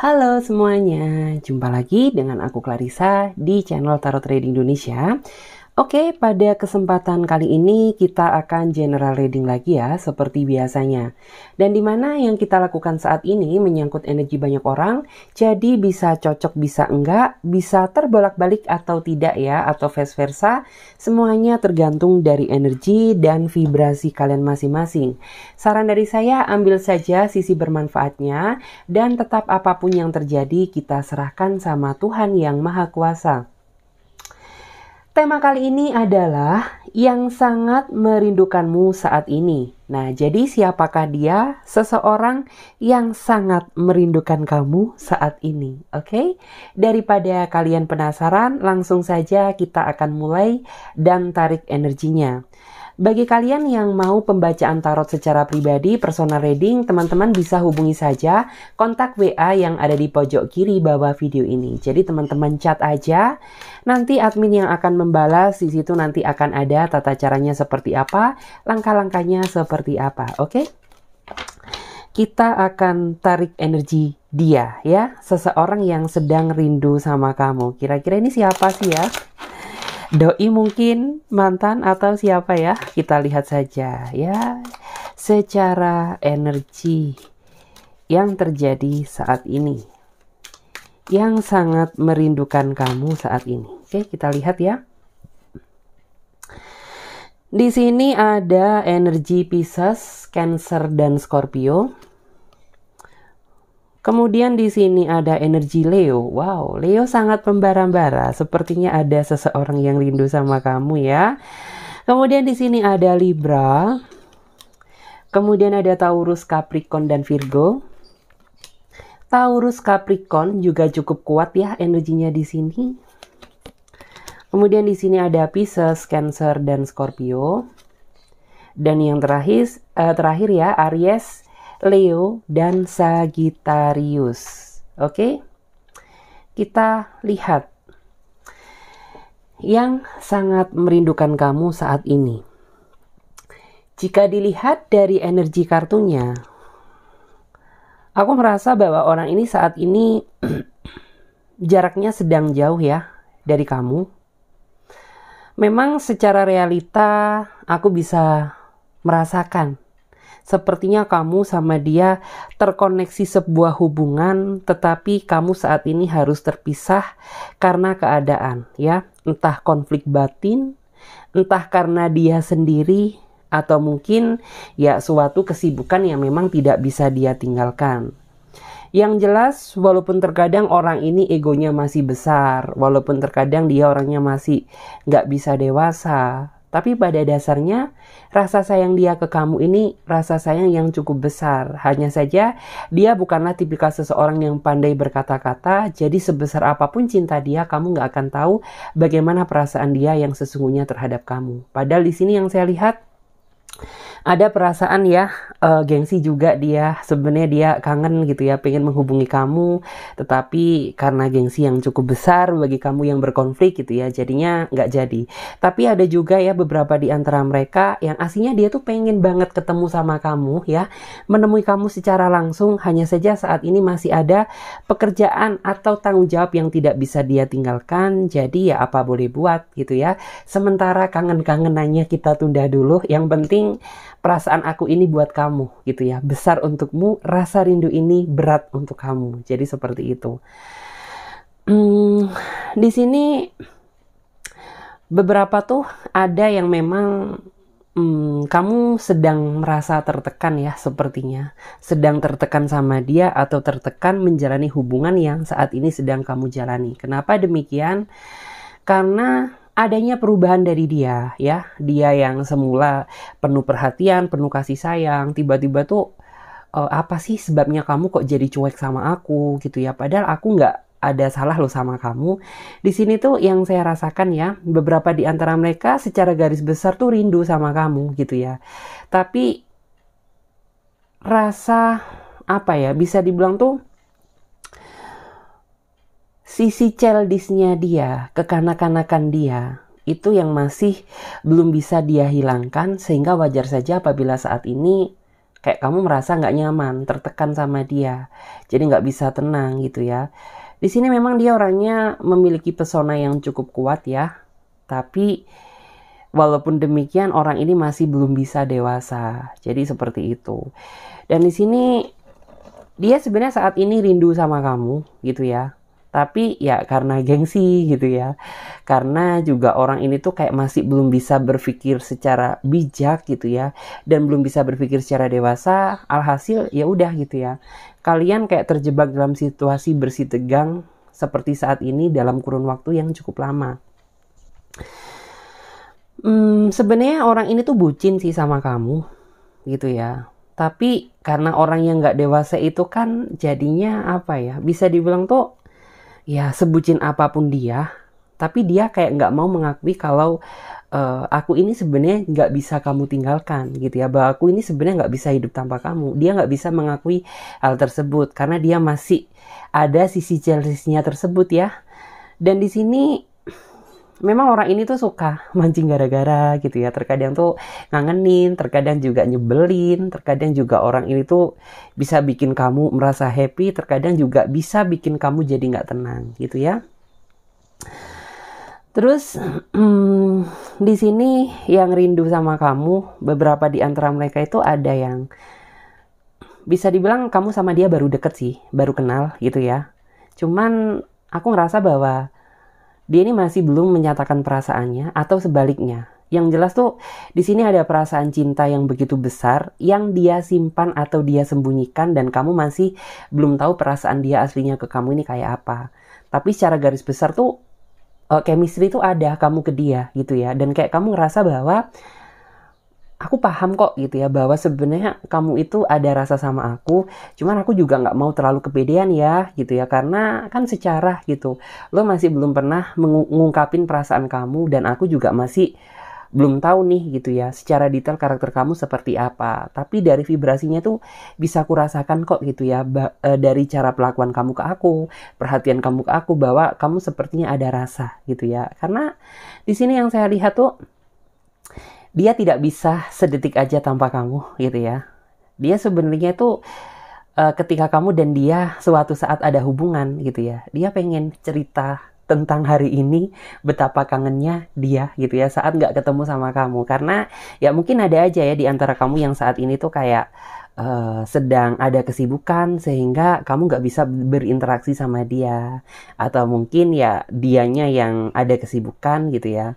Halo semuanya, jumpa lagi dengan aku Clarissa di channel Tarot Trading Indonesia. Oke, pada kesempatan kali ini kita akan general reading lagi ya, seperti biasanya. Dan di mana yang kita lakukan saat ini menyangkut energi banyak orang, jadi bisa cocok, bisa enggak, bisa terbolak-balik atau tidak ya, atau vice versa. Semuanya tergantung dari energi dan vibrasi kalian masing-masing. Saran dari saya, ambil saja sisi bermanfaatnya, dan tetap apapun yang terjadi, kita serahkan sama Tuhan Yang Maha Kuasa. Tema kali ini adalah yang sangat merindukanmu saat ini. Nah, jadi siapakah dia? Seseorang yang sangat merindukan kamu saat ini. Oke, okay? daripada kalian penasaran, langsung saja kita akan mulai dan tarik energinya. Bagi kalian yang mau pembacaan tarot secara pribadi, personal reading, teman-teman bisa hubungi saja kontak WA yang ada di pojok kiri bawah video ini. Jadi teman-teman chat aja, nanti admin yang akan membalas, di situ nanti akan ada tata caranya seperti apa, langkah-langkahnya seperti apa, oke? Okay? Kita akan tarik energi dia ya, seseorang yang sedang rindu sama kamu. Kira-kira ini siapa sih ya? doi mungkin mantan atau siapa ya kita lihat saja ya secara energi yang terjadi saat ini yang sangat merindukan kamu saat ini oke kita lihat ya di sini ada energi Pisces, Cancer dan Scorpio Kemudian di sini ada energi Leo. Wow, Leo sangat membara-bara. Sepertinya ada seseorang yang rindu sama kamu ya. Kemudian di sini ada Libra. Kemudian ada Taurus, Capricorn dan Virgo. Taurus, Capricorn juga cukup kuat ya energinya di sini. Kemudian di sini ada Pisces, Cancer dan Scorpio. Dan yang terakhir eh, terakhir ya Aries, Leo, dan Sagittarius. Oke, kita lihat yang sangat merindukan kamu saat ini. Jika dilihat dari energi kartunya, aku merasa bahwa orang ini saat ini jaraknya sedang jauh ya dari kamu. Memang secara realita aku bisa merasakan Sepertinya kamu sama dia terkoneksi sebuah hubungan, tetapi kamu saat ini harus terpisah karena keadaan, ya. Entah konflik batin, entah karena dia sendiri, atau mungkin ya suatu kesibukan yang memang tidak bisa dia tinggalkan. Yang jelas, walaupun terkadang orang ini egonya masih besar, walaupun terkadang dia orangnya masih nggak bisa dewasa, tapi pada dasarnya, rasa sayang dia ke kamu ini rasa sayang yang cukup besar. Hanya saja, dia bukanlah tipikal seseorang yang pandai berkata-kata, jadi sebesar apapun cinta dia, kamu nggak akan tahu bagaimana perasaan dia yang sesungguhnya terhadap kamu. Padahal di sini yang saya lihat, ada perasaan ya uh, gengsi juga dia sebenarnya dia kangen gitu ya pengen menghubungi kamu tetapi karena gengsi yang cukup besar bagi kamu yang berkonflik gitu ya jadinya nggak jadi tapi ada juga ya beberapa di antara mereka yang aslinya dia tuh pengen banget ketemu sama kamu ya menemui kamu secara langsung hanya saja saat ini masih ada pekerjaan atau tanggung jawab yang tidak bisa dia tinggalkan jadi ya apa boleh buat gitu ya sementara kangen-kangenannya kita tunda dulu yang penting perasaan aku ini buat kamu gitu ya. Besar untukmu, rasa rindu ini berat untuk kamu. Jadi seperti itu. Hmm, di sini beberapa tuh ada yang memang hmm, kamu sedang merasa tertekan ya sepertinya. Sedang tertekan sama dia atau tertekan menjalani hubungan yang saat ini sedang kamu jalani. Kenapa demikian? Karena adanya perubahan dari dia ya dia yang semula penuh perhatian penuh kasih sayang tiba-tiba tuh e, apa sih sebabnya kamu kok jadi cuek sama aku gitu ya padahal aku nggak ada salah loh sama kamu di sini tuh yang saya rasakan ya beberapa di antara mereka secara garis besar tuh rindu sama kamu gitu ya tapi rasa apa ya bisa dibilang tuh sisi childishnya dia, kekanak-kanakan dia, itu yang masih belum bisa dia hilangkan sehingga wajar saja apabila saat ini kayak kamu merasa nggak nyaman, tertekan sama dia, jadi nggak bisa tenang gitu ya. Di sini memang dia orangnya memiliki pesona yang cukup kuat ya, tapi walaupun demikian orang ini masih belum bisa dewasa, jadi seperti itu. Dan di sini dia sebenarnya saat ini rindu sama kamu gitu ya, tapi ya karena gengsi gitu ya karena juga orang ini tuh kayak masih belum bisa berpikir secara bijak gitu ya dan belum bisa berpikir secara dewasa alhasil ya udah gitu ya kalian kayak terjebak dalam situasi bersih tegang seperti saat ini dalam kurun waktu yang cukup lama hmm, sebenarnya orang ini tuh bucin sih sama kamu gitu ya tapi karena orang yang nggak dewasa itu kan jadinya apa ya bisa dibilang tuh ya sebutin apapun dia tapi dia kayak nggak mau mengakui kalau uh, aku ini sebenarnya nggak bisa kamu tinggalkan gitu ya bahwa aku ini sebenarnya nggak bisa hidup tanpa kamu dia nggak bisa mengakui hal tersebut karena dia masih ada sisi jealousy tersebut ya dan di sini memang orang ini tuh suka mancing gara-gara gitu ya terkadang tuh ngangenin terkadang juga nyebelin terkadang juga orang ini tuh bisa bikin kamu merasa happy terkadang juga bisa bikin kamu jadi nggak tenang gitu ya Terus di sini yang rindu sama kamu, beberapa di antara mereka itu ada yang bisa dibilang kamu sama dia baru deket sih, baru kenal gitu ya. Cuman aku ngerasa bahwa dia ini masih belum menyatakan perasaannya atau sebaliknya. Yang jelas tuh di sini ada perasaan cinta yang begitu besar yang dia simpan atau dia sembunyikan dan kamu masih belum tahu perasaan dia aslinya ke kamu ini kayak apa. Tapi secara garis besar tuh eh, chemistry tuh ada kamu ke dia gitu ya dan kayak kamu ngerasa bahwa aku paham kok gitu ya bahwa sebenarnya kamu itu ada rasa sama aku cuman aku juga nggak mau terlalu kepedean ya gitu ya karena kan secara gitu lo masih belum pernah mengungkapin perasaan kamu dan aku juga masih belum tahu nih gitu ya secara detail karakter kamu seperti apa tapi dari vibrasinya tuh bisa rasakan kok gitu ya eh, dari cara pelakuan kamu ke aku perhatian kamu ke aku bahwa kamu sepertinya ada rasa gitu ya karena di sini yang saya lihat tuh dia tidak bisa sedetik aja tanpa kamu gitu ya dia sebenarnya itu uh, eh, ketika kamu dan dia suatu saat ada hubungan gitu ya dia pengen cerita tentang hari ini betapa kangennya dia gitu ya saat nggak ketemu sama kamu karena ya mungkin ada aja ya di antara kamu yang saat ini tuh kayak uh, sedang ada kesibukan sehingga kamu nggak bisa berinteraksi sama dia atau mungkin ya dianya yang ada kesibukan gitu ya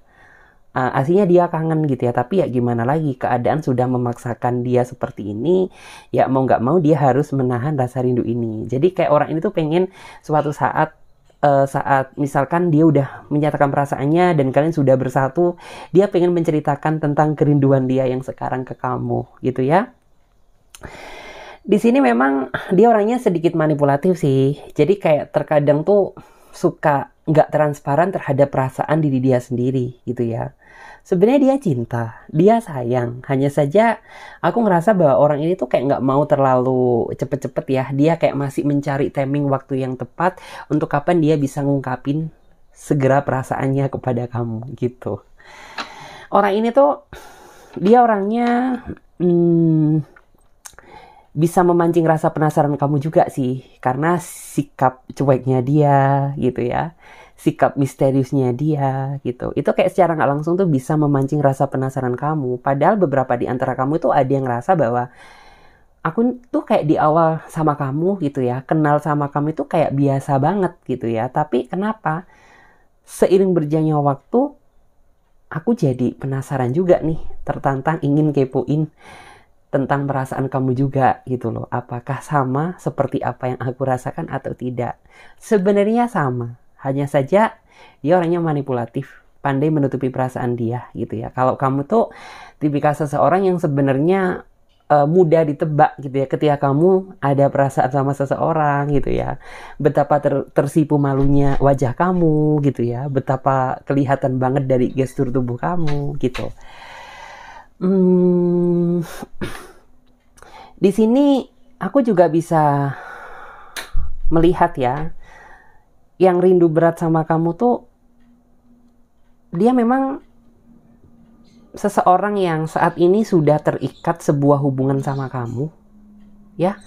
uh, ah, aslinya dia kangen gitu ya tapi ya gimana lagi keadaan sudah memaksakan dia seperti ini ya mau nggak mau dia harus menahan rasa rindu ini jadi kayak orang ini tuh pengen suatu saat uh, saat misalkan dia udah menyatakan perasaannya dan kalian sudah bersatu dia pengen menceritakan tentang kerinduan dia yang sekarang ke kamu gitu ya di sini memang dia orangnya sedikit manipulatif sih jadi kayak terkadang tuh suka nggak transparan terhadap perasaan diri dia sendiri gitu ya sebenarnya dia cinta, dia sayang. Hanya saja aku ngerasa bahwa orang ini tuh kayak nggak mau terlalu cepet-cepet ya. Dia kayak masih mencari timing waktu yang tepat untuk kapan dia bisa ngungkapin segera perasaannya kepada kamu gitu. Orang ini tuh dia orangnya hmm, bisa memancing rasa penasaran kamu juga sih karena sikap cueknya dia gitu ya sikap misteriusnya dia gitu. Itu kayak secara nggak langsung tuh bisa memancing rasa penasaran kamu. Padahal beberapa di antara kamu tuh ada yang ngerasa bahwa aku tuh kayak di awal sama kamu gitu ya, kenal sama kamu itu kayak biasa banget gitu ya. Tapi kenapa seiring berjalannya waktu aku jadi penasaran juga nih, tertantang ingin kepoin tentang perasaan kamu juga gitu loh. Apakah sama seperti apa yang aku rasakan atau tidak? Sebenarnya sama, hanya saja dia orangnya manipulatif, pandai menutupi perasaan dia gitu ya. Kalau kamu tuh tipikal seseorang yang sebenarnya uh, mudah ditebak gitu ya ketika kamu ada perasaan sama seseorang gitu ya betapa ter tersipu malunya wajah kamu gitu ya betapa kelihatan banget dari gestur tubuh kamu gitu hmm, di sini aku juga bisa melihat ya yang rindu berat sama kamu tuh dia memang seseorang yang saat ini sudah terikat sebuah hubungan sama kamu ya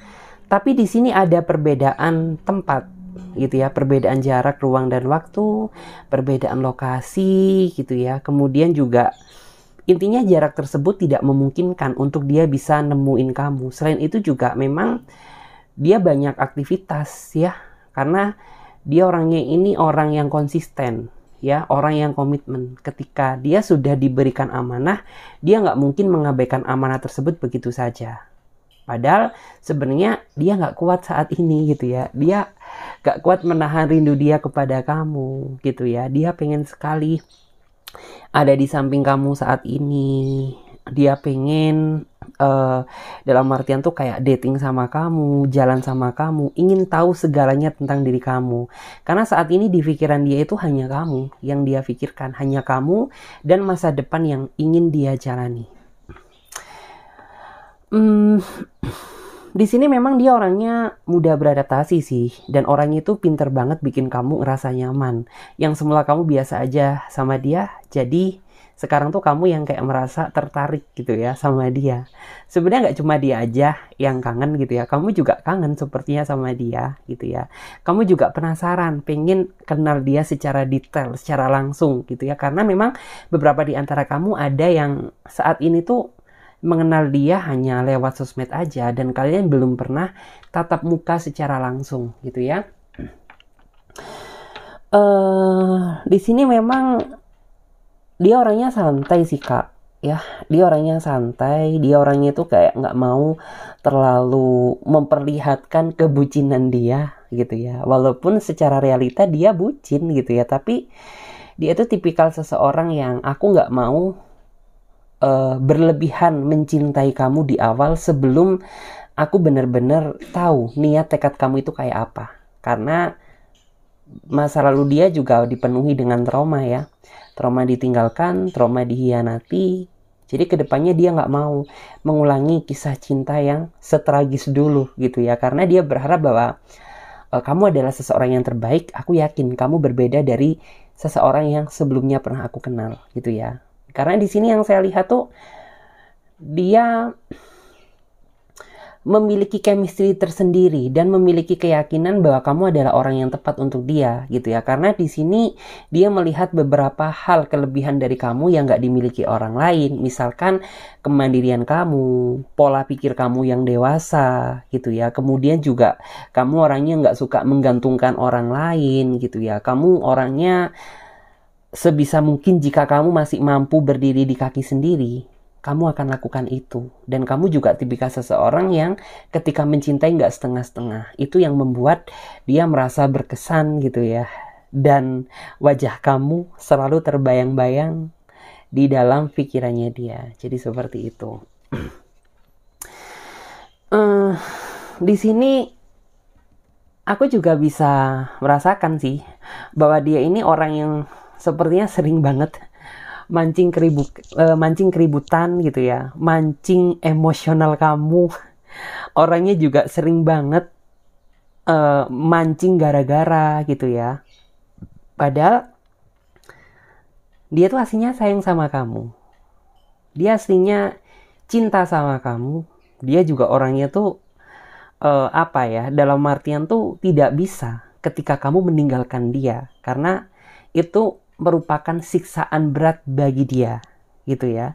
tapi di sini ada perbedaan tempat gitu ya perbedaan jarak ruang dan waktu perbedaan lokasi gitu ya kemudian juga intinya jarak tersebut tidak memungkinkan untuk dia bisa nemuin kamu selain itu juga memang dia banyak aktivitas ya karena dia orangnya ini orang yang konsisten ya orang yang komitmen ketika dia sudah diberikan amanah dia nggak mungkin mengabaikan amanah tersebut begitu saja padahal sebenarnya dia nggak kuat saat ini gitu ya dia nggak kuat menahan rindu dia kepada kamu gitu ya dia pengen sekali ada di samping kamu saat ini dia pengen uh, eh, dalam artian tuh kayak dating sama kamu, jalan sama kamu, ingin tahu segalanya tentang diri kamu. Karena saat ini di pikiran dia itu hanya kamu yang dia pikirkan, hanya kamu dan masa depan yang ingin dia jalani. Hmm, di sini memang dia orangnya mudah beradaptasi sih, dan orang itu pinter banget bikin kamu ngerasa nyaman. Yang semula kamu biasa aja sama dia, jadi sekarang tuh kamu yang kayak merasa tertarik gitu ya sama dia sebenarnya nggak cuma dia aja yang kangen gitu ya kamu juga kangen sepertinya sama dia gitu ya kamu juga penasaran pengen kenal dia secara detail secara langsung gitu ya karena memang beberapa di antara kamu ada yang saat ini tuh mengenal dia hanya lewat sosmed aja dan kalian belum pernah tatap muka secara langsung gitu ya. Uh, di sini memang dia orangnya santai sih kak ya dia orangnya santai dia orangnya tuh kayak nggak mau terlalu memperlihatkan kebucinan dia gitu ya walaupun secara realita dia bucin gitu ya tapi dia tuh tipikal seseorang yang aku nggak mau uh, berlebihan mencintai kamu di awal sebelum aku bener-bener tahu niat tekad kamu itu kayak apa karena masa lalu dia juga dipenuhi dengan trauma ya trauma ditinggalkan, trauma dihianati. Jadi kedepannya dia nggak mau mengulangi kisah cinta yang setragis dulu gitu ya, karena dia berharap bahwa e, kamu adalah seseorang yang terbaik. Aku yakin kamu berbeda dari seseorang yang sebelumnya pernah aku kenal gitu ya. Karena di sini yang saya lihat tuh dia memiliki chemistry tersendiri dan memiliki keyakinan bahwa kamu adalah orang yang tepat untuk dia gitu ya karena di sini dia melihat beberapa hal kelebihan dari kamu yang nggak dimiliki orang lain misalkan kemandirian kamu pola pikir kamu yang dewasa gitu ya kemudian juga kamu orangnya nggak suka menggantungkan orang lain gitu ya kamu orangnya sebisa mungkin jika kamu masih mampu berdiri di kaki sendiri kamu akan lakukan itu. Dan kamu juga tipikal seseorang yang ketika mencintai nggak setengah-setengah. Itu yang membuat dia merasa berkesan gitu ya. Dan wajah kamu selalu terbayang-bayang di dalam pikirannya dia. Jadi seperti itu. uh, di sini aku juga bisa merasakan sih bahwa dia ini orang yang sepertinya sering banget mancing keribut uh, eh, mancing keributan gitu ya mancing emosional kamu orangnya juga sering banget uh, mancing gara-gara gitu ya padahal dia tuh aslinya sayang sama kamu dia aslinya cinta sama kamu dia juga orangnya tuh uh, apa ya dalam artian tuh tidak bisa ketika kamu meninggalkan dia karena itu merupakan siksaan berat bagi dia gitu ya.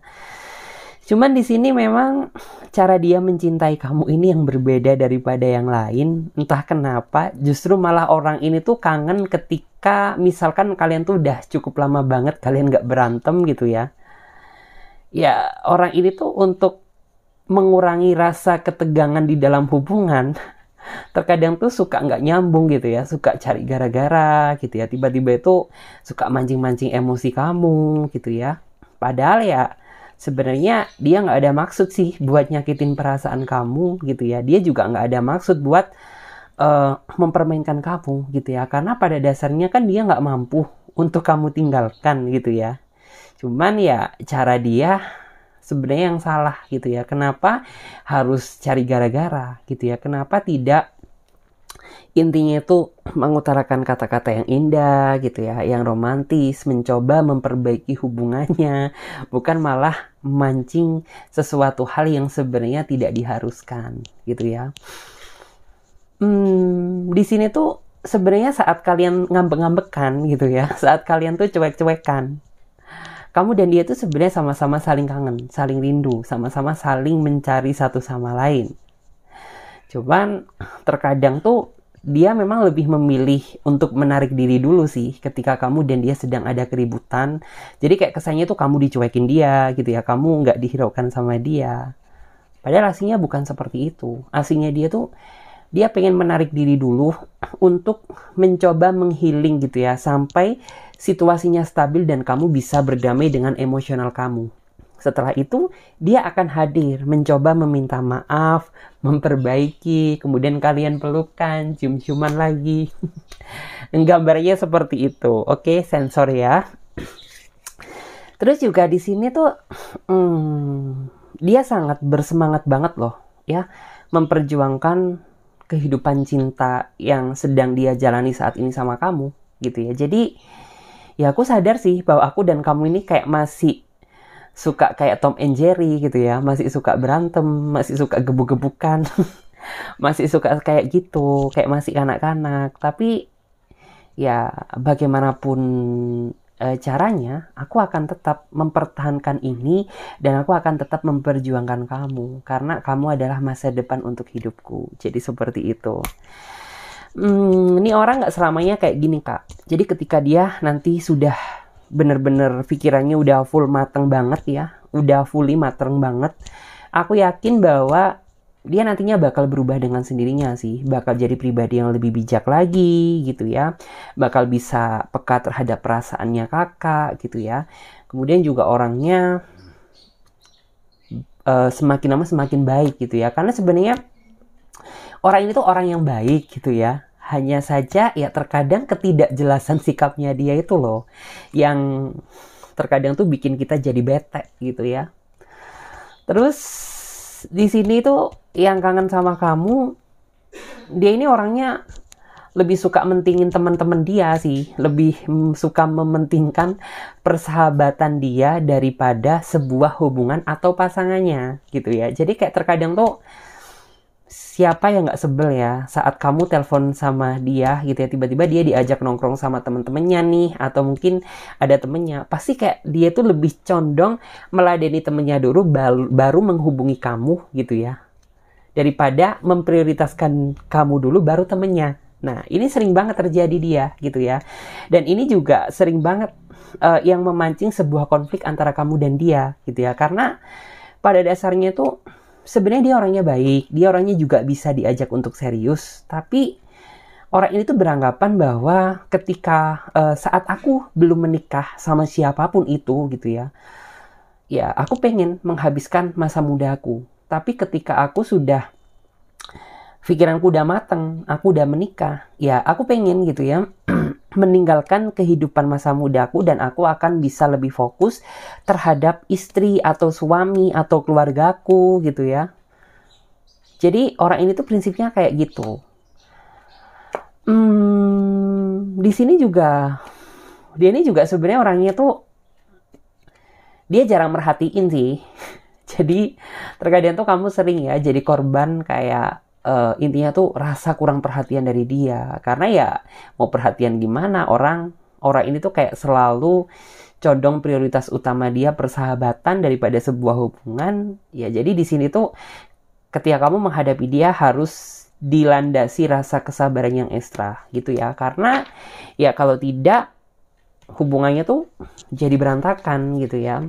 Cuman di sini memang cara dia mencintai kamu ini yang berbeda daripada yang lain. Entah kenapa, justru malah orang ini tuh kangen ketika misalkan kalian tuh udah cukup lama banget kalian nggak berantem gitu ya. Ya orang ini tuh untuk mengurangi rasa ketegangan di dalam hubungan terkadang tuh suka nggak nyambung gitu ya suka cari gara-gara gitu ya tiba-tiba itu suka mancing-mancing emosi kamu gitu ya padahal ya sebenarnya dia nggak ada maksud sih buat nyakitin perasaan kamu gitu ya dia juga nggak ada maksud buat uh, mempermainkan kamu gitu ya karena pada dasarnya kan dia nggak mampu untuk kamu tinggalkan gitu ya cuman ya cara dia sebenarnya yang salah gitu ya. Kenapa harus cari gara-gara gitu ya? Kenapa tidak intinya itu mengutarakan kata-kata yang indah gitu ya, yang romantis, mencoba memperbaiki hubungannya, bukan malah mancing sesuatu hal yang sebenarnya tidak diharuskan gitu ya. Hmm, di sini tuh sebenarnya saat kalian ngambek-ngambekan gitu ya, saat kalian tuh cuek-cuekan kamu dan dia tuh sebenarnya sama-sama saling kangen, saling rindu, sama-sama saling mencari satu sama lain. Cuman terkadang tuh dia memang lebih memilih untuk menarik diri dulu sih ketika kamu dan dia sedang ada keributan. Jadi kayak kesannya tuh kamu dicuekin dia gitu ya, kamu nggak dihiraukan sama dia. Padahal aslinya bukan seperti itu. Aslinya dia tuh dia pengen menarik diri dulu untuk mencoba menghiling gitu ya sampai situasinya stabil dan kamu bisa berdamai dengan emosional kamu. Setelah itu, dia akan hadir, mencoba meminta maaf, memperbaiki, kemudian kalian pelukan, cium-ciuman lagi. Gambarnya seperti itu. Oke, sensor ya. Terus juga di sini tuh, hmm, dia sangat bersemangat banget loh, ya, memperjuangkan kehidupan cinta yang sedang dia jalani saat ini sama kamu, gitu ya. Jadi, ya aku sadar sih bahwa aku dan kamu ini kayak masih suka kayak Tom and Jerry gitu ya masih suka berantem masih suka gebu gebukan masih suka kayak gitu kayak masih kanak-kanak tapi ya bagaimanapun e, caranya aku akan tetap mempertahankan ini dan aku akan tetap memperjuangkan kamu karena kamu adalah masa depan untuk hidupku jadi seperti itu hmm, ini orang nggak selamanya kayak gini kak. Jadi ketika dia nanti sudah bener-bener pikirannya udah full mateng banget ya, udah fully mateng banget, aku yakin bahwa dia nantinya bakal berubah dengan sendirinya sih, bakal jadi pribadi yang lebih bijak lagi gitu ya, bakal bisa peka terhadap perasaannya kakak gitu ya. Kemudian juga orangnya uh, semakin lama semakin baik gitu ya, karena sebenarnya orang ini tuh orang yang baik gitu ya hanya saja ya terkadang ketidakjelasan sikapnya dia itu loh yang terkadang tuh bikin kita jadi bete gitu ya terus di sini tuh yang kangen sama kamu dia ini orangnya lebih suka mentingin teman-teman dia sih, lebih suka mementingkan persahabatan dia daripada sebuah hubungan atau pasangannya gitu ya. Jadi kayak terkadang tuh siapa yang nggak sebel ya saat kamu telepon sama dia gitu ya tiba-tiba dia diajak nongkrong sama temen-temennya nih atau mungkin ada temennya pasti kayak dia tuh lebih condong meladeni temennya dulu baru, menghubungi kamu gitu ya daripada memprioritaskan kamu dulu baru temennya nah ini sering banget terjadi dia gitu ya dan ini juga sering banget uh, yang memancing sebuah konflik antara kamu dan dia gitu ya karena pada dasarnya tuh sebenarnya dia orangnya baik, dia orangnya juga bisa diajak untuk serius, tapi orang ini tuh beranggapan bahwa ketika uh, saat aku belum menikah sama siapapun itu gitu ya, ya aku pengen menghabiskan masa muda aku. Tapi ketika aku sudah pikiranku udah mateng, aku udah menikah, ya aku pengen gitu ya meninggalkan kehidupan masa mudaku dan aku akan bisa lebih fokus terhadap istri atau suami atau keluargaku gitu ya. Jadi orang ini tuh prinsipnya kayak gitu. Hmm, di sini juga dia ini juga sebenarnya orangnya tuh dia jarang merhatiin sih. Jadi terkadang tuh kamu sering ya jadi korban kayak uh, intinya tuh rasa kurang perhatian dari dia karena ya mau perhatian gimana orang orang ini tuh kayak selalu condong prioritas utama dia persahabatan daripada sebuah hubungan ya jadi di sini tuh ketika kamu menghadapi dia harus dilandasi rasa kesabaran yang ekstra gitu ya karena ya kalau tidak hubungannya tuh jadi berantakan gitu ya.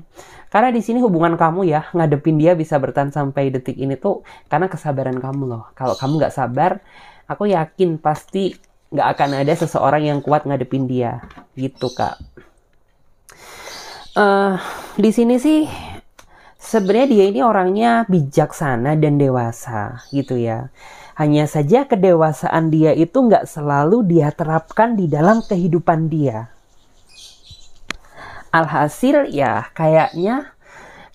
Karena di sini hubungan kamu ya ngadepin dia bisa bertahan sampai detik ini tuh karena kesabaran kamu loh. Kalau kamu nggak sabar, aku yakin pasti nggak akan ada seseorang yang kuat ngadepin dia gitu kak. Uh, di sini sih sebenarnya dia ini orangnya bijaksana dan dewasa gitu ya. Hanya saja kedewasaan dia itu nggak selalu dia terapkan di dalam kehidupan dia Alhasil ya kayaknya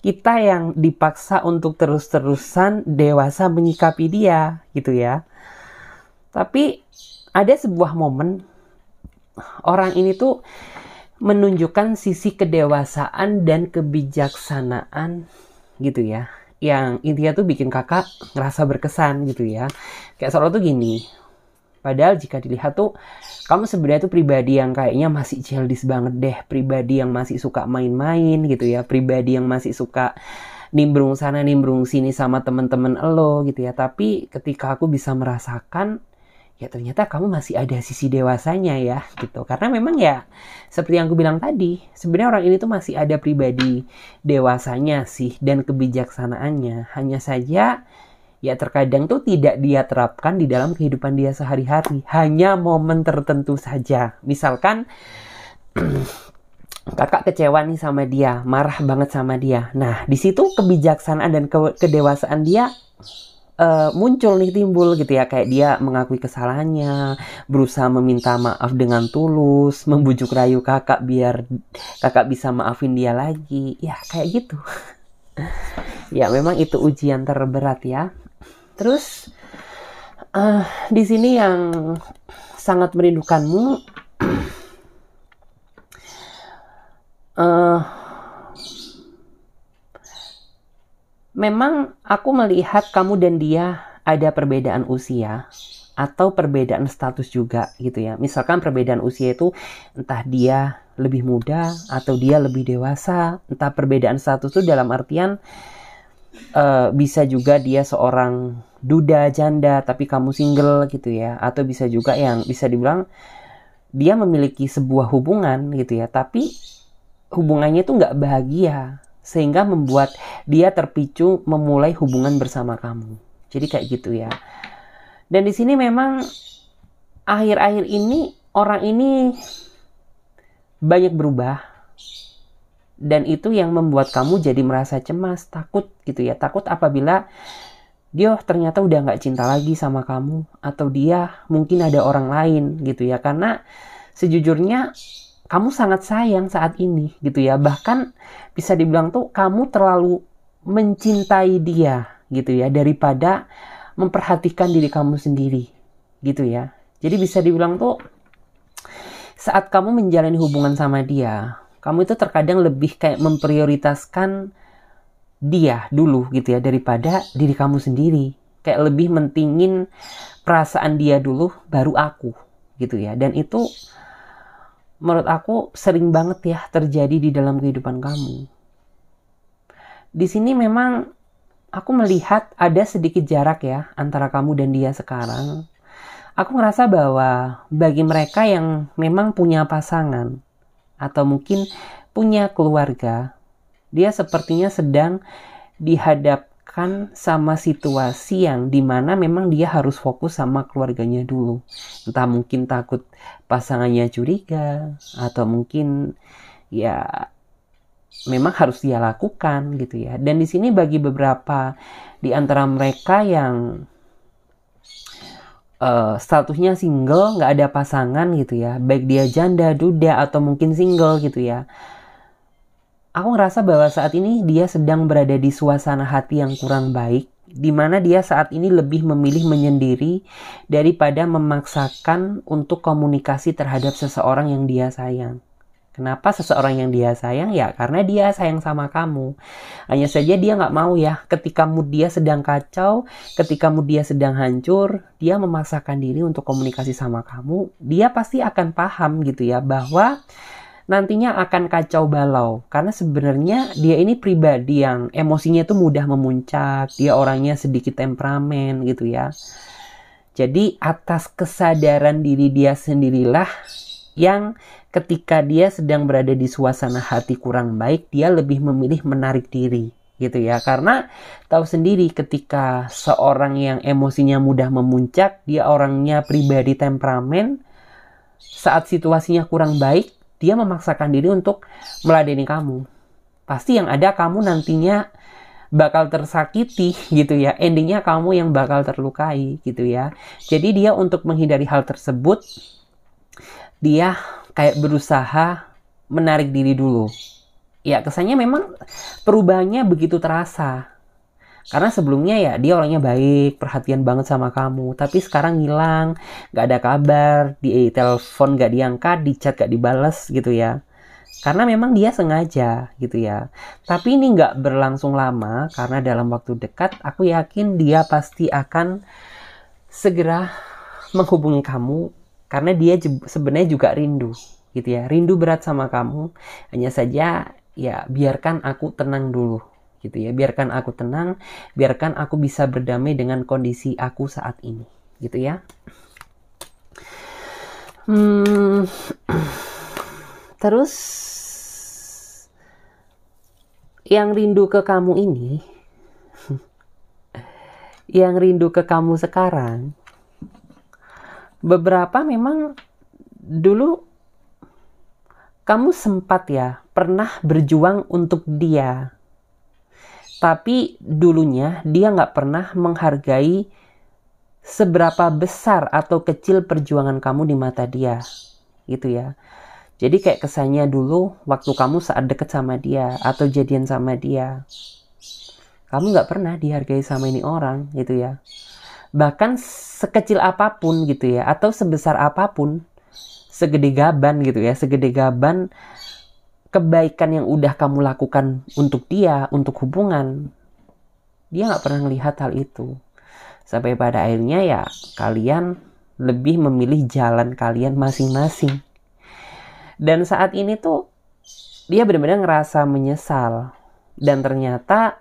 kita yang dipaksa untuk terus-terusan dewasa menyikapi dia gitu ya. Tapi ada sebuah momen orang ini tuh menunjukkan sisi kedewasaan dan kebijaksanaan gitu ya yang intinya tuh bikin kakak ngerasa berkesan gitu ya kayak soalnya tuh gini Padahal jika dilihat tuh kamu sebenarnya tuh pribadi yang kayaknya masih childish banget deh, pribadi yang masih suka main-main gitu ya, pribadi yang masih suka nimbrung sana nimbrung sini sama temen-temen lo gitu ya. Tapi ketika aku bisa merasakan ya ternyata kamu masih ada sisi dewasanya ya gitu karena memang ya seperti yang aku bilang tadi sebenarnya orang ini tuh masih ada pribadi dewasanya sih dan kebijaksanaannya hanya saja ya terkadang tuh tidak dia terapkan di dalam kehidupan dia sehari-hari hanya momen tertentu saja misalkan kakak kecewa nih sama dia marah banget sama dia nah di situ kebijaksanaan dan ke kedewasaan dia uh, muncul nih timbul gitu ya kayak dia mengakui kesalahannya berusaha meminta maaf dengan tulus membujuk rayu kakak biar kakak bisa maafin dia lagi ya kayak gitu ya memang itu ujian terberat ya Terus uh, di sini yang sangat merindukanmu uh, memang aku melihat kamu dan dia ada perbedaan usia atau perbedaan status juga gitu ya. Misalkan perbedaan usia itu entah dia lebih muda atau dia lebih dewasa, entah perbedaan status itu dalam artian uh, bisa juga dia seorang duda janda tapi kamu single gitu ya atau bisa juga yang bisa dibilang dia memiliki sebuah hubungan gitu ya tapi hubungannya itu nggak bahagia sehingga membuat dia terpicu memulai hubungan bersama kamu jadi kayak gitu ya dan di sini memang akhir-akhir ini orang ini banyak berubah dan itu yang membuat kamu jadi merasa cemas takut gitu ya takut apabila dia ternyata udah nggak cinta lagi sama kamu atau dia mungkin ada orang lain gitu ya karena sejujurnya kamu sangat sayang saat ini gitu ya bahkan bisa dibilang tuh kamu terlalu mencintai dia gitu ya daripada memperhatikan diri kamu sendiri gitu ya jadi bisa dibilang tuh saat kamu menjalani hubungan sama dia kamu itu terkadang lebih kayak memprioritaskan dia dulu gitu ya daripada diri kamu sendiri kayak lebih mentingin perasaan dia dulu baru aku gitu ya dan itu menurut aku sering banget ya terjadi di dalam kehidupan kamu di sini memang aku melihat ada sedikit jarak ya antara kamu dan dia sekarang aku ngerasa bahwa bagi mereka yang memang punya pasangan atau mungkin punya keluarga dia sepertinya sedang dihadapkan sama situasi yang dimana memang dia harus fokus sama keluarganya dulu. Entah mungkin takut pasangannya curiga atau mungkin ya memang harus dia lakukan gitu ya. Dan di sini bagi beberapa di antara mereka yang uh, statusnya single nggak ada pasangan gitu ya baik dia janda duda atau mungkin single gitu ya Aku ngerasa bahwa saat ini dia sedang berada di suasana hati yang kurang baik, di mana dia saat ini lebih memilih menyendiri daripada memaksakan untuk komunikasi terhadap seseorang yang dia sayang. Kenapa seseorang yang dia sayang? Ya karena dia sayang sama kamu. Hanya saja dia nggak mau ya ketika mood dia sedang kacau, ketika mood dia sedang hancur, dia memaksakan diri untuk komunikasi sama kamu. Dia pasti akan paham gitu ya bahwa nantinya akan kacau balau karena sebenarnya dia ini pribadi yang emosinya itu mudah memuncak, dia orangnya sedikit temperamen gitu ya. Jadi atas kesadaran diri dia sendirilah yang ketika dia sedang berada di suasana hati kurang baik, dia lebih memilih menarik diri gitu ya. Karena tahu sendiri ketika seorang yang emosinya mudah memuncak, dia orangnya pribadi temperamen, saat situasinya kurang baik, dia memaksakan diri untuk meladeni kamu. Pasti yang ada kamu nantinya bakal tersakiti gitu ya. Endingnya kamu yang bakal terlukai gitu ya. Jadi dia untuk menghindari hal tersebut dia kayak berusaha menarik diri dulu. Ya, kesannya memang perubahannya begitu terasa karena sebelumnya ya dia orangnya baik, perhatian banget sama kamu. Tapi sekarang ngilang, gak ada kabar, di eh, telepon gak diangkat, di chat nggak dibales gitu ya. Karena memang dia sengaja gitu ya. Tapi ini gak berlangsung lama karena dalam waktu dekat aku yakin dia pasti akan segera menghubungi kamu karena dia sebenarnya juga rindu gitu ya rindu berat sama kamu hanya saja ya biarkan aku tenang dulu gitu ya. Biarkan aku tenang, biarkan aku bisa berdamai dengan kondisi aku saat ini, gitu ya. Hmm. Terus yang rindu ke kamu ini, yang rindu ke kamu sekarang, beberapa memang dulu kamu sempat ya pernah berjuang untuk dia tapi dulunya dia nggak pernah menghargai seberapa besar atau kecil perjuangan kamu di mata dia. Gitu ya. Jadi kayak kesannya dulu waktu kamu saat deket sama dia atau jadian sama dia. Kamu nggak pernah dihargai sama ini orang gitu ya. Bahkan sekecil apapun gitu ya atau sebesar apapun segede gaban gitu ya segede gaban kebaikan yang udah kamu lakukan untuk dia, untuk hubungan, dia nggak pernah melihat hal itu. Sampai pada akhirnya ya kalian lebih memilih jalan kalian masing-masing. Dan saat ini tuh dia benar-benar ngerasa menyesal dan ternyata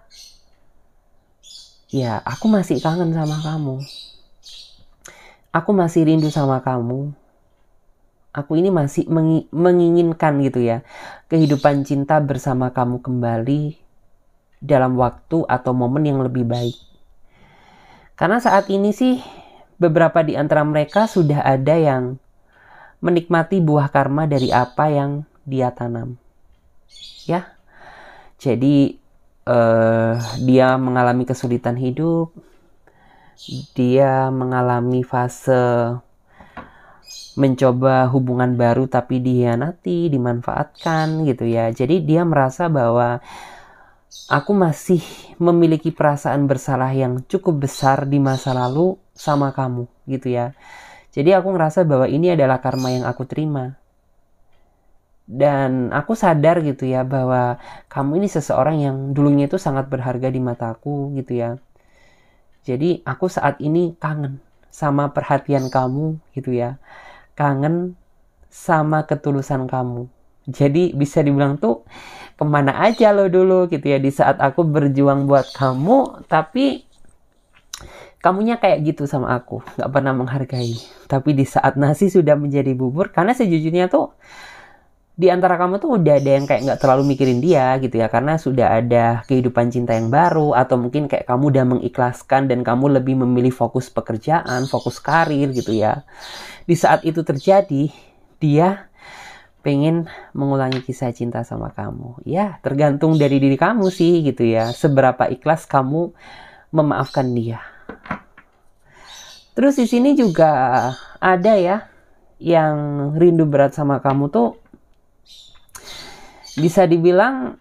ya aku masih kangen sama kamu. Aku masih rindu sama kamu aku ini masih menginginkan gitu ya kehidupan cinta bersama kamu kembali dalam waktu atau momen yang lebih baik. Karena saat ini sih beberapa di antara mereka sudah ada yang menikmati buah karma dari apa yang dia tanam. Ya. Jadi eh, dia mengalami kesulitan hidup, dia mengalami fase mencoba hubungan baru tapi dihianati, dimanfaatkan gitu ya. Jadi dia merasa bahwa aku masih memiliki perasaan bersalah yang cukup besar di masa lalu sama kamu gitu ya. Jadi aku ngerasa bahwa ini adalah karma yang aku terima. Dan aku sadar gitu ya bahwa kamu ini seseorang yang dulunya itu sangat berharga di mataku gitu ya. Jadi aku saat ini kangen sama perhatian kamu gitu ya kangen sama ketulusan kamu. Jadi bisa dibilang tuh kemana aja lo dulu gitu ya di saat aku berjuang buat kamu tapi kamunya kayak gitu sama aku nggak pernah menghargai tapi di saat nasi sudah menjadi bubur karena sejujurnya tuh di antara kamu tuh udah ada yang kayak nggak terlalu mikirin dia gitu ya karena sudah ada kehidupan cinta yang baru atau mungkin kayak kamu udah mengikhlaskan dan kamu lebih memilih fokus pekerjaan, fokus karir gitu ya. Di saat itu terjadi, dia pengen mengulangi kisah cinta sama kamu. Ya, tergantung dari diri kamu sih gitu ya. Seberapa ikhlas kamu memaafkan dia. Terus di sini juga ada ya yang rindu berat sama kamu tuh bisa dibilang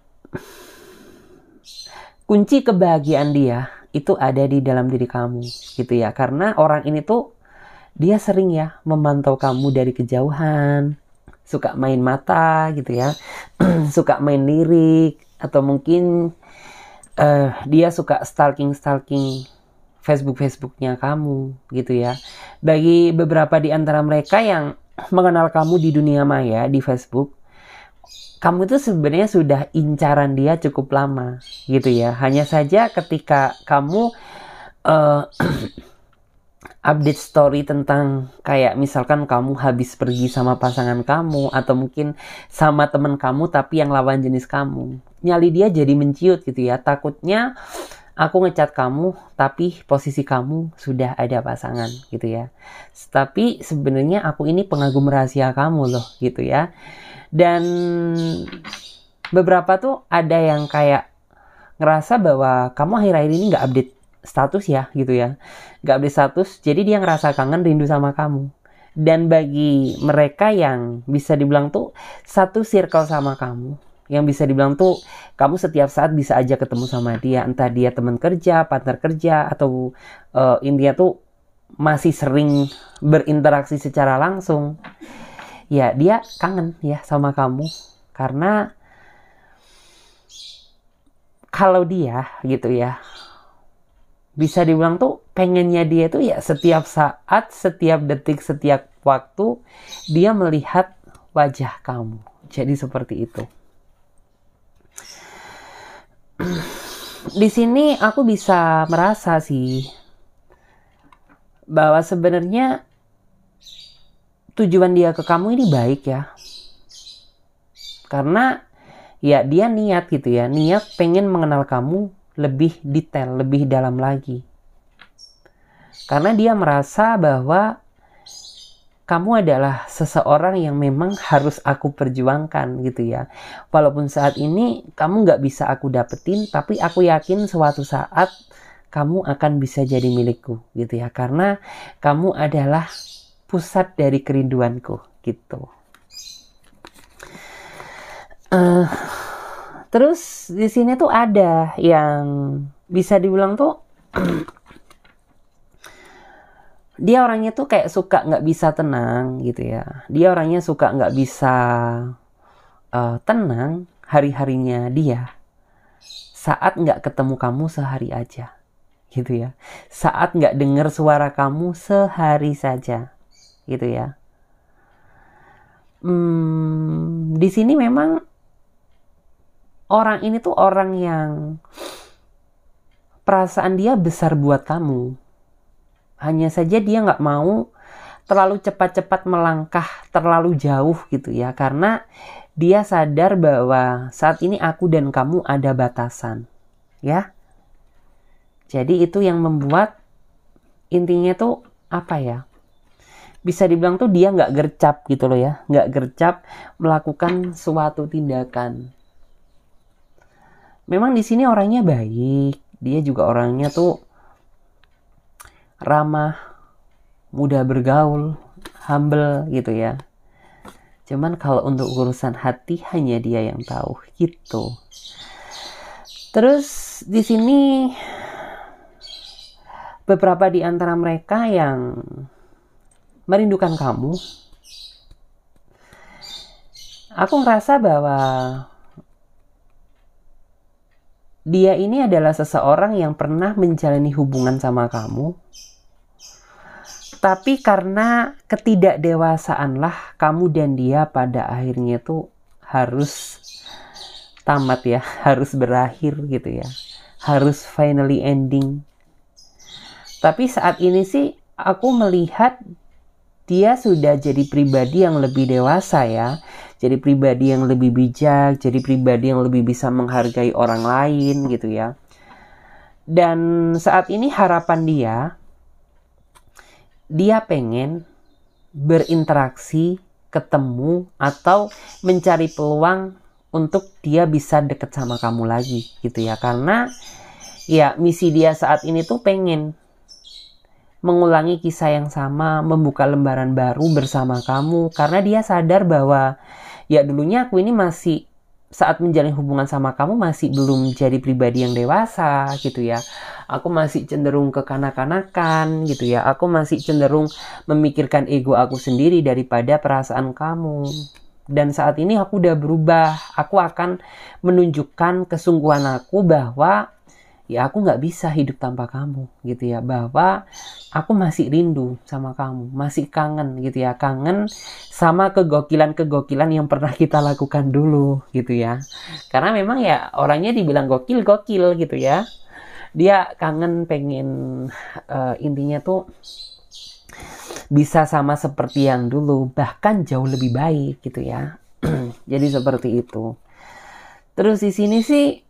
kunci kebahagiaan dia itu ada di dalam diri kamu gitu ya karena orang ini tuh dia sering ya memantau kamu dari kejauhan suka main mata gitu ya suka main lirik atau mungkin uh, dia suka stalking stalking Facebook Facebooknya kamu gitu ya bagi beberapa di antara mereka yang mengenal kamu di dunia maya di Facebook kamu tuh sebenarnya sudah incaran dia cukup lama gitu ya. Hanya saja ketika kamu uh, update story tentang kayak misalkan kamu habis pergi sama pasangan kamu atau mungkin sama teman kamu tapi yang lawan jenis kamu. Nyali dia jadi menciut gitu ya. Takutnya aku ngecat kamu tapi posisi kamu sudah ada pasangan gitu ya tapi sebenarnya aku ini pengagum rahasia kamu loh gitu ya dan beberapa tuh ada yang kayak ngerasa bahwa kamu akhir-akhir ini nggak update status ya gitu ya nggak update status jadi dia ngerasa kangen rindu sama kamu dan bagi mereka yang bisa dibilang tuh satu circle sama kamu yang bisa dibilang tuh kamu setiap saat bisa aja ketemu sama dia entah dia teman kerja partner kerja atau uh, intinya tuh masih sering berinteraksi secara langsung ya dia kangen ya sama kamu karena kalau dia gitu ya bisa dibilang tuh pengennya dia tuh ya setiap saat, setiap detik, setiap waktu dia melihat wajah kamu. Jadi seperti itu. Di sini aku bisa merasa sih bahwa sebenarnya tujuan dia ke kamu ini baik ya. Karena ya dia niat gitu ya, niat pengen mengenal kamu lebih detail, lebih dalam lagi. Karena dia merasa bahwa kamu adalah seseorang yang memang harus aku perjuangkan gitu ya. Walaupun saat ini kamu nggak bisa aku dapetin, tapi aku yakin suatu saat kamu akan bisa jadi milikku gitu ya. Karena kamu adalah pusat dari kerinduanku gitu. Uh, terus di sini tuh ada yang bisa dibilang tuh dia orangnya tuh kayak suka nggak bisa tenang gitu ya dia orangnya suka nggak bisa uh, tenang hari-harinya dia saat nggak ketemu kamu sehari aja gitu ya saat nggak dengar suara kamu sehari saja gitu ya. Hmm, di sini memang orang ini tuh orang yang perasaan dia besar buat kamu. Hanya saja dia nggak mau terlalu cepat-cepat melangkah terlalu jauh gitu ya karena dia sadar bahwa saat ini aku dan kamu ada batasan ya jadi itu yang membuat intinya tuh apa ya bisa dibilang tuh dia nggak gercap gitu loh ya nggak gercap melakukan suatu tindakan memang di sini orangnya baik dia juga orangnya tuh ramah mudah bergaul humble gitu ya cuman kalau untuk urusan hati hanya dia yang tahu gitu terus di sini beberapa di antara mereka yang merindukan kamu. Aku ngerasa bahwa dia ini adalah seseorang yang pernah menjalani hubungan sama kamu. Tapi karena ketidakdewasaanlah kamu dan dia pada akhirnya itu harus tamat ya, harus berakhir gitu ya. Harus finally ending. Tapi saat ini sih aku melihat dia sudah jadi pribadi yang lebih dewasa ya. Jadi pribadi yang lebih bijak, jadi pribadi yang lebih bisa menghargai orang lain gitu ya. Dan saat ini harapan dia dia pengen berinteraksi, ketemu atau mencari peluang untuk dia bisa deket sama kamu lagi gitu ya. Karena ya misi dia saat ini tuh pengen mengulangi kisah yang sama, membuka lembaran baru bersama kamu karena dia sadar bahwa ya dulunya aku ini masih saat menjalin hubungan sama kamu masih belum jadi pribadi yang dewasa gitu ya. Aku masih cenderung ke kanak-kanakan gitu ya. Aku masih cenderung memikirkan ego aku sendiri daripada perasaan kamu. Dan saat ini aku udah berubah. Aku akan menunjukkan kesungguhan aku bahwa ya aku nggak bisa hidup tanpa kamu gitu ya bahwa aku masih rindu sama kamu masih kangen gitu ya kangen sama kegokilan-kegokilan yang pernah kita lakukan dulu gitu ya karena memang ya orangnya dibilang gokil gokil gitu ya dia kangen pengen uh, intinya tuh bisa sama seperti yang dulu bahkan jauh lebih baik gitu ya jadi seperti itu terus di sini sih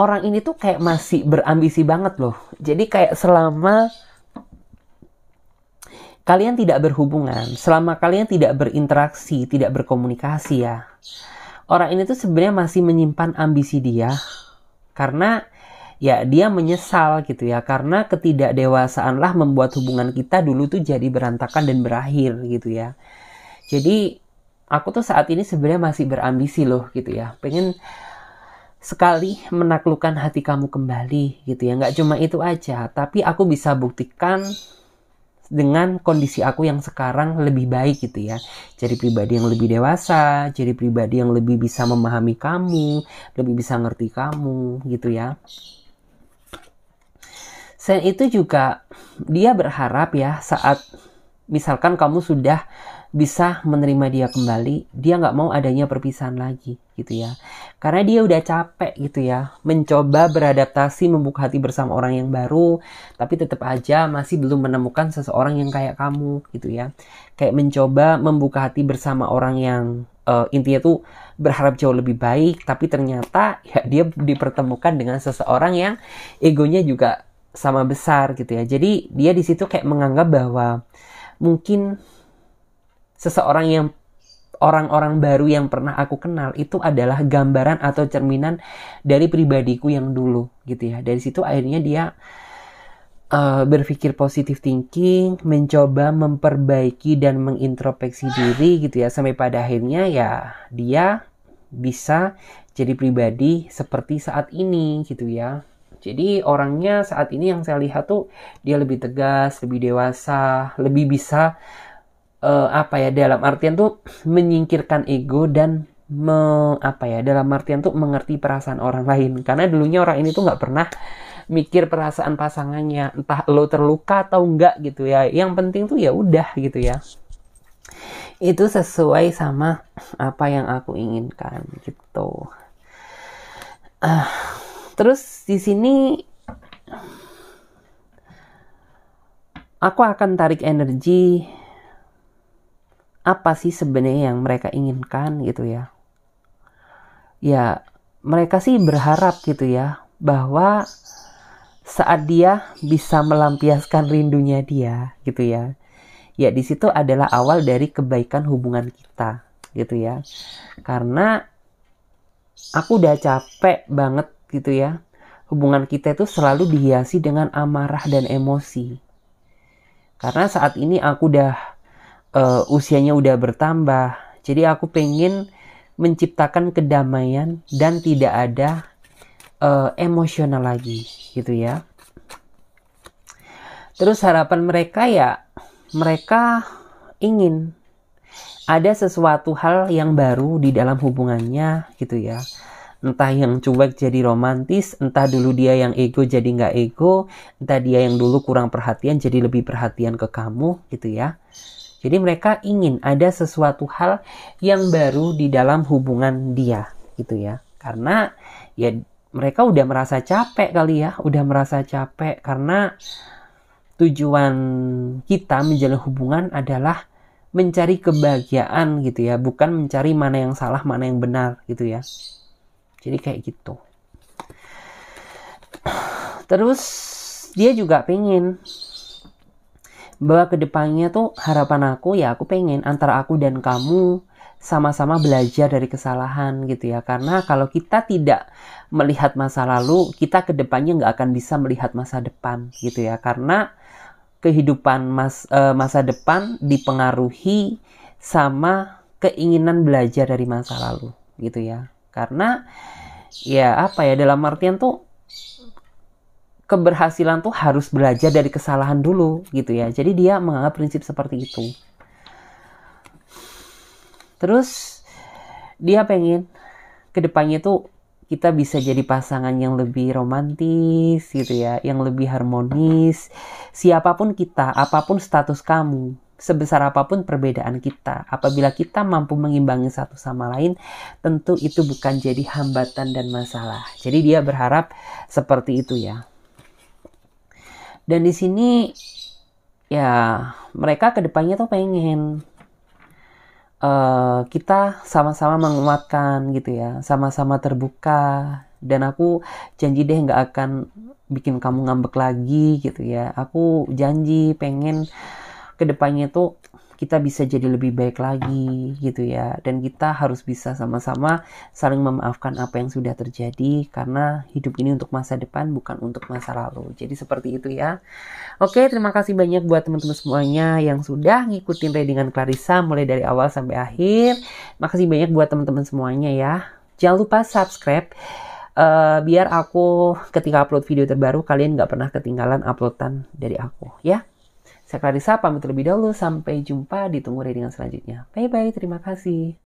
orang ini tuh kayak masih berambisi banget loh. Jadi kayak selama kalian tidak berhubungan, selama kalian tidak berinteraksi, tidak berkomunikasi ya. Orang ini tuh sebenarnya masih menyimpan ambisi dia karena ya dia menyesal gitu ya karena ketidakdewasaanlah membuat hubungan kita dulu tuh jadi berantakan dan berakhir gitu ya. Jadi aku tuh saat ini sebenarnya masih berambisi loh gitu ya. Pengen sekali menaklukkan hati kamu kembali gitu ya nggak cuma itu aja tapi aku bisa buktikan dengan kondisi aku yang sekarang lebih baik gitu ya jadi pribadi yang lebih dewasa jadi pribadi yang lebih bisa memahami kamu lebih bisa ngerti kamu gitu ya selain itu juga dia berharap ya saat misalkan kamu sudah bisa menerima dia kembali dia nggak mau adanya perpisahan lagi gitu ya karena dia udah capek gitu ya mencoba beradaptasi membuka hati bersama orang yang baru tapi tetap aja masih belum menemukan seseorang yang kayak kamu gitu ya kayak mencoba membuka hati bersama orang yang uh, intinya tuh berharap jauh lebih baik tapi ternyata ya dia dipertemukan dengan seseorang yang egonya juga sama besar gitu ya jadi dia di situ kayak menganggap bahwa mungkin seseorang yang orang-orang baru yang pernah aku kenal itu adalah gambaran atau cerminan dari pribadiku yang dulu gitu ya. Dari situ akhirnya dia uh, berpikir positif thinking, mencoba memperbaiki dan mengintrospeksi diri gitu ya sampai pada akhirnya ya dia bisa jadi pribadi seperti saat ini gitu ya. Jadi orangnya saat ini yang saya lihat tuh dia lebih tegas, lebih dewasa, lebih bisa uh, apa ya dalam artian tuh menyingkirkan ego dan me, apa ya dalam artian tuh mengerti perasaan orang lain karena dulunya orang ini tuh nggak pernah mikir perasaan pasangannya entah lo terluka atau enggak gitu ya yang penting tuh ya udah gitu ya itu sesuai sama apa yang aku inginkan gitu uh, terus di sini aku akan tarik energi apa sih sebenarnya yang mereka inginkan gitu ya. Ya, mereka sih berharap gitu ya bahwa saat dia bisa melampiaskan rindunya dia gitu ya. Ya, di situ adalah awal dari kebaikan hubungan kita gitu ya. Karena aku udah capek banget gitu ya. Hubungan kita itu selalu dihiasi dengan amarah dan emosi. Karena saat ini aku udah uh, usianya udah bertambah. Jadi aku pengen menciptakan kedamaian dan tidak ada uh, emosional lagi gitu ya. Terus harapan mereka ya mereka ingin ada sesuatu hal yang baru di dalam hubungannya gitu ya. Entah yang cuek jadi romantis, entah dulu dia yang ego jadi nggak ego, entah dia yang dulu kurang perhatian jadi lebih perhatian ke kamu gitu ya. Jadi mereka ingin ada sesuatu hal yang baru di dalam hubungan dia gitu ya. Karena ya mereka udah merasa capek kali ya, udah merasa capek karena tujuan kita menjalin hubungan adalah mencari kebahagiaan gitu ya, bukan mencari mana yang salah, mana yang benar gitu ya. Jadi kayak gitu. Terus dia juga pengen bahwa kedepannya tuh harapan aku ya aku pengen antara aku dan kamu sama-sama belajar dari kesalahan gitu ya karena kalau kita tidak melihat masa lalu kita kedepannya nggak akan bisa melihat masa depan gitu ya karena kehidupan mas, uh, masa depan dipengaruhi sama keinginan belajar dari masa lalu gitu ya karena ya apa ya dalam artian tuh keberhasilan tuh harus belajar dari kesalahan dulu gitu ya. Jadi dia menganggap prinsip seperti itu. Terus dia pengen kedepannya tuh kita bisa jadi pasangan yang lebih romantis gitu ya, yang lebih harmonis. Siapapun kita, apapun status kamu, sebesar apapun perbedaan kita, apabila kita mampu mengimbangi satu sama lain, tentu itu bukan jadi hambatan dan masalah. Jadi dia berharap seperti itu ya. Dan di sini ya mereka kedepannya tuh pengen uh, kita sama-sama menguatkan gitu ya, sama-sama terbuka. Dan aku janji deh nggak akan bikin kamu ngambek lagi gitu ya. Aku janji pengen kedepannya tuh kita bisa jadi lebih baik lagi gitu ya dan kita harus bisa sama-sama saling memaafkan apa yang sudah terjadi karena hidup ini untuk masa depan bukan untuk masa lalu jadi seperti itu ya oke terima kasih banyak buat teman-teman semuanya yang sudah ngikutin readingan Clarissa mulai dari awal sampai akhir makasih banyak buat teman-teman semuanya ya jangan lupa subscribe uh, biar aku ketika upload video terbaru kalian nggak pernah ketinggalan uploadan dari aku ya saya Clarissa pamit terlebih dahulu. Sampai jumpa di tunggu Reading selanjutnya. Bye-bye. Terima kasih.